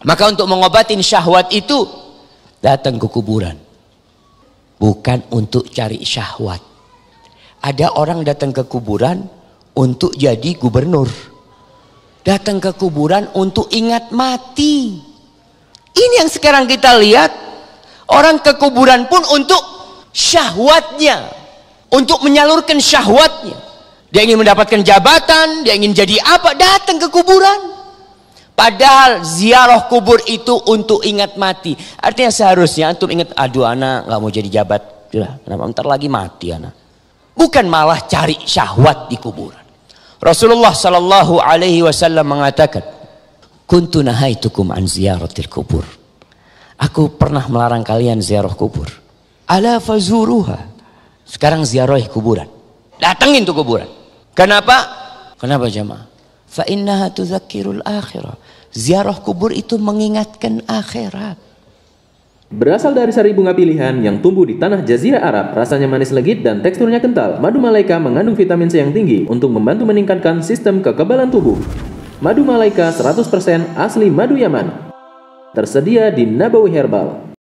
Maka untuk mengobatin syahwat itu datang ke kuburan. Bukan untuk cari syahwat. Ada orang datang ke kuburan untuk jadi gubernur. Datang ke kuburan untuk ingat mati. Ini yang sekarang kita lihat. Orang ke kuburan pun untuk syahwatnya. Untuk menyalurkan syahwatnya. Dia ingin mendapatkan jabatan, dia ingin jadi apa, datang ke kuburan. Padahal ziarah kubur itu untuk ingat mati. Artinya seharusnya antum ingat, aduh anak nggak mau jadi jabat. Sudah, kenapa ntar lagi mati anak. Bukan malah cari syahwat di kuburan. Rasulullah Shallallahu Alaihi Wasallam mengatakan, kuntu nahaitukum an ziaratil kubur. Aku pernah melarang kalian ziarah kubur. Ala fazuruha. Sekarang ziarah kuburan. datangin tuh kuburan. Kenapa? Kenapa jemaah? Fa innaha tudzakirul akhirah. Ziarah kubur itu mengingatkan akhirat. Berasal dari sari bunga pilihan yang tumbuh di tanah jazirah Arab, rasanya manis legit dan teksturnya kental. Madu malaika mengandung vitamin C yang tinggi untuk membantu meningkatkan sistem kekebalan tubuh. Madu malaika 100% asli madu Yaman. Tersedia di Nabawi Herbal.